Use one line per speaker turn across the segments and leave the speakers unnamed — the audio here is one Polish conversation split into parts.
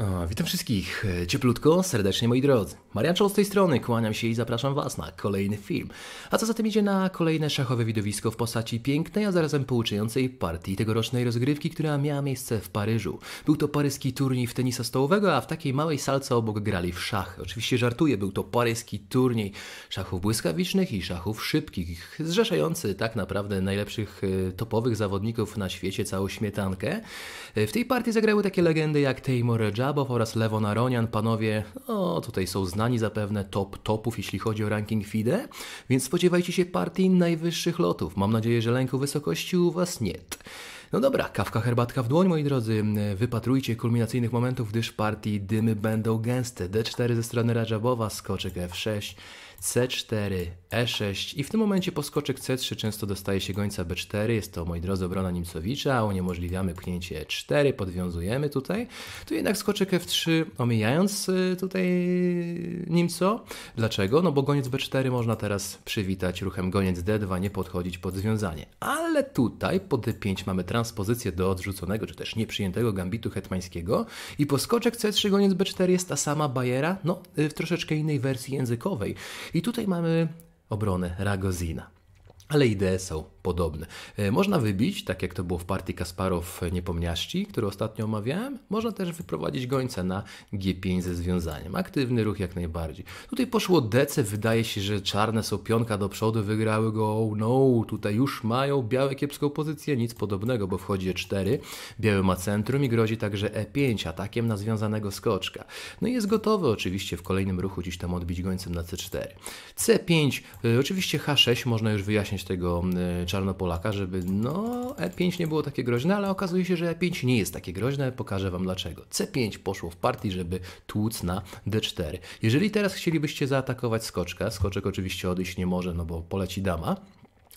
uh, witam wszystkich cieplutko, serdecznie moi drodzy. Marian Czoł z tej strony, kłaniam się i zapraszam Was na kolejny film. A co zatem idzie na kolejne szachowe widowisko w postaci pięknej, a zarazem pouczającej partii tegorocznej rozgrywki, która miała miejsce w Paryżu. Był to paryski turniej w tenisa stołowego, a w takiej małej salce obok grali w szachy. Oczywiście żartuję, był to paryski turniej szachów błyskawicznych i szachów szybkich, zrzeszający tak naprawdę najlepszych e, topowych zawodników na świecie, całą śmietankę. E, w tej partii zagrały takie legendy jak Taymor Dżabow oraz Lewo Naronian, panowie, o, no, tutaj są znani zapewne top topów, jeśli chodzi o ranking FIDE, więc spodziewajcie się partii najwyższych lotów. Mam nadzieję, że lęku wysokości u Was nie. No dobra, kawka, herbatka w dłoń, moi drodzy. Wypatrujcie kulminacyjnych momentów, gdyż partii dymy będą gęste. D4 ze strony Rajabowa, skoczek F6, C4, E6 i w tym momencie po skoczek C3 często dostaje się gońca B4, jest to, moi drodzy, obrona Nimcowicza, uniemożliwiamy pchnięcie E4, podwiązujemy tutaj, tu jednak skoczek F3 omijając y, tutaj y, Nimco. Dlaczego? No bo goniec B4 można teraz przywitać ruchem goniec D2, nie podchodzić pod związanie. Ale tutaj po D5 mamy transpozycję do odrzuconego, czy też nieprzyjętego gambitu hetmańskiego i po skoczek C3 goniec B4 jest ta sama bajera, no y, w troszeczkę innej wersji językowej. I tutaj mamy obronę Ragozina. Ale idee są podobne. Można wybić, tak jak to było w partii Kasparow Niepomniaszci, który ostatnio omawiałem, można też wyprowadzić gońca na G5 ze związaniem. Aktywny ruch jak najbardziej. Tutaj poszło DC, wydaje się, że czarne są pionka do przodu, wygrały go, oh no, tutaj już mają białe kiepską pozycję, nic podobnego, bo wchodzi E4, biały ma centrum i grozi także E5, atakiem na związanego skoczka. No i jest gotowy oczywiście w kolejnym ruchu gdzieś tam odbić gońcem na C4. C5, e, oczywiście H6, można już wyjaśnić tego e, Czarnopolaka, żeby no E5 nie było takie groźne, ale okazuje się, że E5 nie jest takie groźne, pokażę Wam dlaczego. C5 poszło w partii, żeby tłuc na D4. Jeżeli teraz chcielibyście zaatakować skoczka, skoczek oczywiście odejść nie może, no bo poleci dama,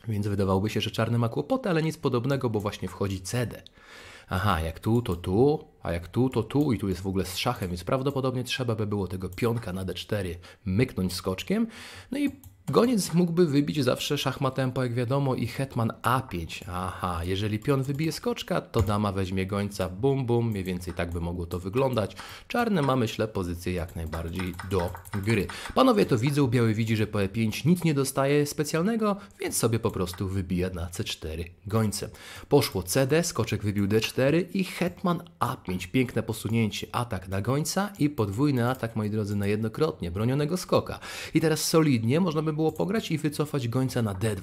więc wydawałoby się, że czarny ma kłopoty, ale nic podobnego, bo właśnie wchodzi CD. Aha, jak tu, to tu, a jak tu, to tu i tu jest w ogóle z szachem, więc prawdopodobnie trzeba by było tego pionka na D4 myknąć skoczkiem. No i Goniec mógłby wybić zawsze szach tempo, jak wiadomo, i hetman a5. Aha, jeżeli pion wybije skoczka, to dama weźmie gońca, bum bum, mniej więcej tak by mogło to wyglądać. Czarne ma, myślę, pozycję jak najbardziej do gry. Panowie to widzą, biały widzi, że po e5 nic nie dostaje specjalnego, więc sobie po prostu wybija na c4 gońcem. Poszło cd, skoczek wybił d4 i hetman a5. Piękne posunięcie, atak na gońca i podwójny atak, moi drodzy, na jednokrotnie bronionego skoka. I teraz solidnie można by było pograć i wycofać gońca na D2.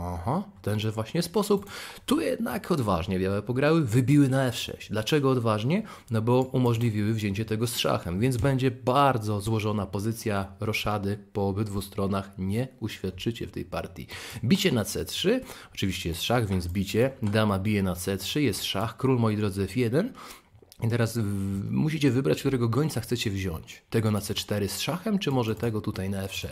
Aha, tenże właśnie sposób. Tu jednak odważnie białe pograły, wybiły na F6. Dlaczego odważnie? No bo umożliwiły wzięcie tego z szachem, więc będzie bardzo złożona pozycja roszady po obydwu stronach. Nie uświadczycie w tej partii. Bicie na C3, oczywiście jest szach, więc bicie. Dama bije na C3, jest szach, król moi drodzy F1. I teraz musicie wybrać, którego gońca chcecie wziąć. Tego na C4 z szachem, czy może tego tutaj na F6.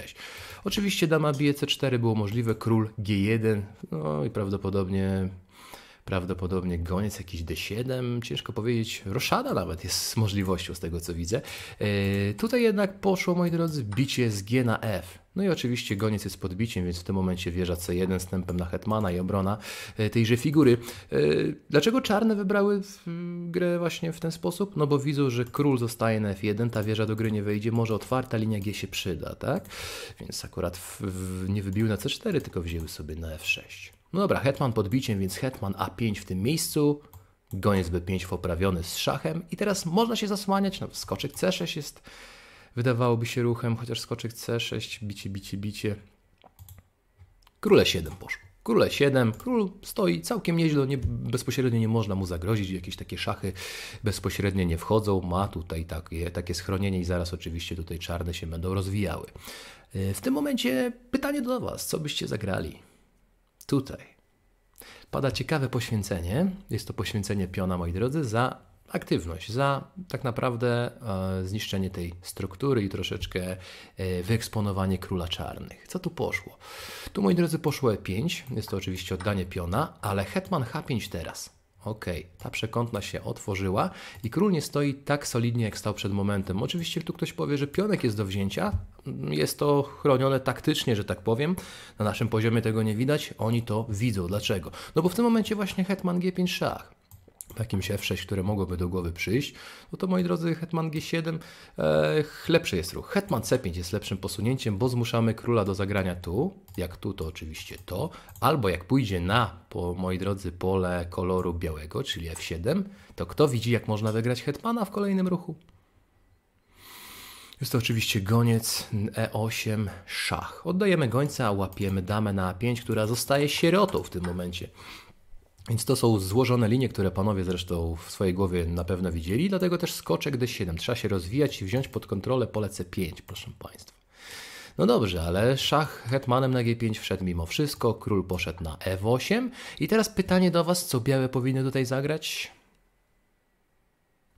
Oczywiście dama bije C4 było możliwe, król G1, no i prawdopodobnie prawdopodobnie goniec jakiś D7, ciężko powiedzieć, roszada nawet jest możliwością z tego co widzę. Yy, tutaj jednak poszło, moi drodzy, bicie z G na F. No i oczywiście goniec jest podbiciem, więc w tym momencie wieża C1 z tempem na Hetmana i obrona e, tejże figury. E, dlaczego czarne wybrały grę właśnie w ten sposób? No bo widzą, że król zostaje na F1, ta wieża do gry nie wejdzie, może otwarta linia G się przyda, tak? Więc akurat w, w, nie wybiły na C4, tylko wzięły sobie na F6. No dobra, hetman podbiciem, więc hetman A5 w tym miejscu, goniec B5 poprawiony z szachem i teraz można się zasłaniać, no skoczek C6 jest wydawałoby się ruchem, chociaż skoczek C6, bicie, bicie, bicie. Króle 7 poszło. Króle 7, król stoi całkiem nieźle, nie, bezpośrednio nie można mu zagrozić, jakieś takie szachy bezpośrednio nie wchodzą, ma tutaj takie, takie schronienie i zaraz oczywiście tutaj czarne się będą rozwijały. E, w tym momencie pytanie do Was, co byście zagrali? Tutaj. Pada ciekawe poświęcenie, jest to poświęcenie piona, moi drodzy, za aktywność, za tak naprawdę e, zniszczenie tej struktury i troszeczkę e, wyeksponowanie króla czarnych. Co tu poszło? Tu, moi drodzy, poszło E5, jest to oczywiście oddanie piona, ale hetman H5 teraz. OK, ta przekątna się otworzyła i król nie stoi tak solidnie, jak stał przed momentem. Oczywiście tu ktoś powie, że pionek jest do wzięcia, jest to chronione taktycznie, że tak powiem. Na naszym poziomie tego nie widać, oni to widzą. Dlaczego? No bo w tym momencie właśnie hetman G5 szach jakimś F6, które mogłoby do głowy przyjść, no to moi drodzy, hetman G7 e, lepszy jest ruch. Hetman C5 jest lepszym posunięciem, bo zmuszamy króla do zagrania tu, jak tu to oczywiście to, albo jak pójdzie na, po, moi drodzy, pole koloru białego, czyli F7, to kto widzi, jak można wygrać hetmana w kolejnym ruchu? Jest to oczywiście goniec E8, szach. Oddajemy gońca, łapiemy damę na A5, która zostaje sierotą w tym momencie. Więc to są złożone linie, które panowie zresztą w swojej głowie na pewno widzieli, dlatego też skoczek D7. Trzeba się rozwijać i wziąć pod kontrolę pole C5, proszę Państwa. No dobrze, ale szach hetmanem na G5 wszedł mimo wszystko, król poszedł na e 8 i teraz pytanie do Was, co białe powinny tutaj zagrać?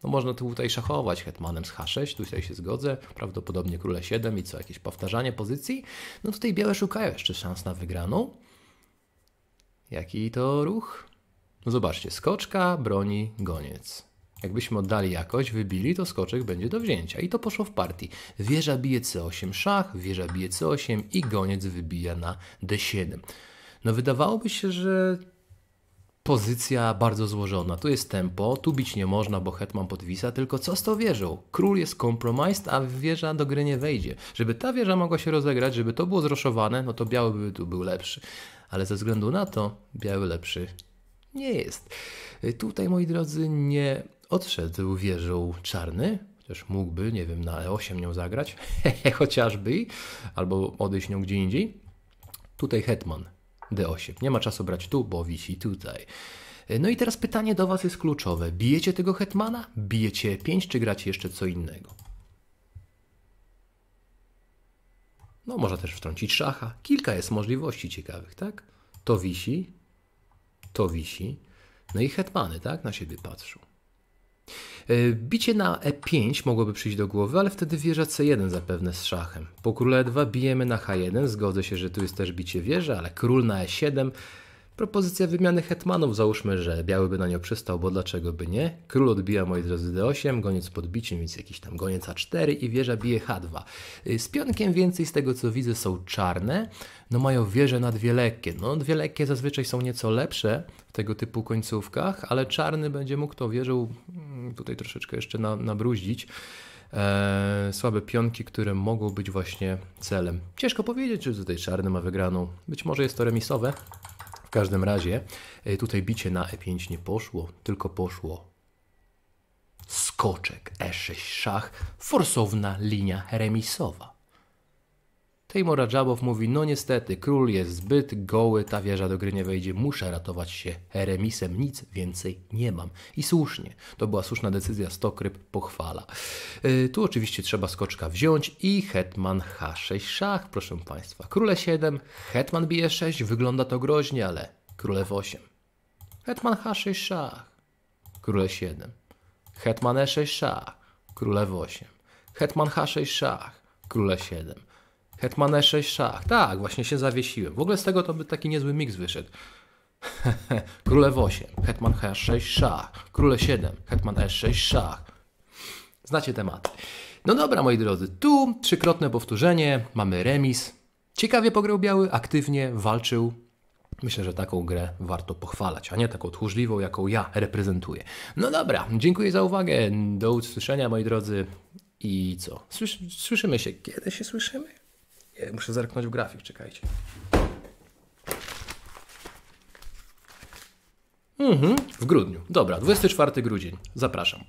No można tu tutaj szachować hetmanem z H6, tutaj się zgodzę, prawdopodobnie króle 7 i co, jakieś powtarzanie pozycji. No tutaj białe szukają jeszcze szans na wygraną. Jaki to ruch? No zobaczcie, skoczka broni goniec. Jakbyśmy oddali jakoś, wybili, to skoczek będzie do wzięcia. I to poszło w partii. Wieża bije C8 szach, wieża bije C8 i goniec wybija na D7. No wydawałoby się, że pozycja bardzo złożona. Tu jest tempo, tu bić nie można, bo hetman podwisa, tylko co z tą wieżą? Król jest compromised, a wieża do gry nie wejdzie. Żeby ta wieża mogła się rozegrać, żeby to było zroszowane, no to biały by tu był lepszy. Ale ze względu na to, biały lepszy nie jest. Y, tutaj, moi drodzy, nie odszedł wieżą czarny, chociaż mógłby, nie wiem, na E8 nią zagrać, chociażby, albo odejść nią gdzie indziej. Tutaj hetman D8. Nie ma czasu brać tu, bo wisi tutaj. Y, no i teraz pytanie do Was jest kluczowe. Bijecie tego hetmana? Bijecie 5 czy gracie jeszcze co innego? No, można też wtrącić szacha. Kilka jest możliwości ciekawych, tak? To wisi, to wisi. No i hetmany, tak, na siebie patrzą. E, bicie na e5 mogłoby przyjść do głowy, ale wtedy wieża c1 zapewne z szachem. Po króla e2 bijemy na h1, zgodzę się, że tu jest też bicie wieży, ale król na e7 Propozycja wymiany hetmanów, załóżmy, że biały by na nią przystał, bo dlaczego by nie? Król odbija, moi drodzy, d8, goniec pod biciem, więc jakiś tam goniec a4 i wieża bije h2. Y, z pionkiem więcej z tego, co widzę, są czarne, no mają wieże na dwie lekkie. No dwie lekkie zazwyczaj są nieco lepsze w tego typu końcówkach, ale czarny będzie mógł to wieżą mm, tutaj troszeczkę jeszcze na, nabruździć. Eee, słabe pionki, które mogą być właśnie celem. Ciężko powiedzieć, czy tutaj czarny ma wygraną. Być może jest to remisowe, w każdym razie e, tutaj bicie na E5 nie poszło, tylko poszło skoczek E6 szach, forsowna linia remisowa. Tejmora Radżabow mówi, no niestety, król jest zbyt goły, ta wieża do gry nie wejdzie, muszę ratować się remisem, nic więcej nie mam. I słusznie, to była słuszna decyzja, Stokryp pochwala. Yy, tu oczywiście trzeba skoczka wziąć i hetman h6 szach, proszę Państwa. Króle 7, hetman bije 6, wygląda to groźnie, ale królew 8. Hetman h6 szach, króle 7. Hetman e6 szach, królew 8. Hetman h6 szach, króle 7. Hetman 6 szach. Tak, właśnie się zawiesiłem. W ogóle z tego to by taki niezły miks wyszedł. Królew 8, Hetman H6 szach. Króle 7, Hetman E6 szach. Znacie tematy. No dobra, moi drodzy, tu trzykrotne powtórzenie, mamy remis. Ciekawie pograł biały, aktywnie walczył. Myślę, że taką grę warto pochwalać, a nie taką tchórzliwą, jaką ja reprezentuję. No dobra, dziękuję za uwagę. Do usłyszenia, moi drodzy. I co? słyszymy się. Kiedy się słyszymy? E, muszę zerknąć w grafik, czekajcie. Mhm, w grudniu. Dobra, 24 grudzień. Zapraszam.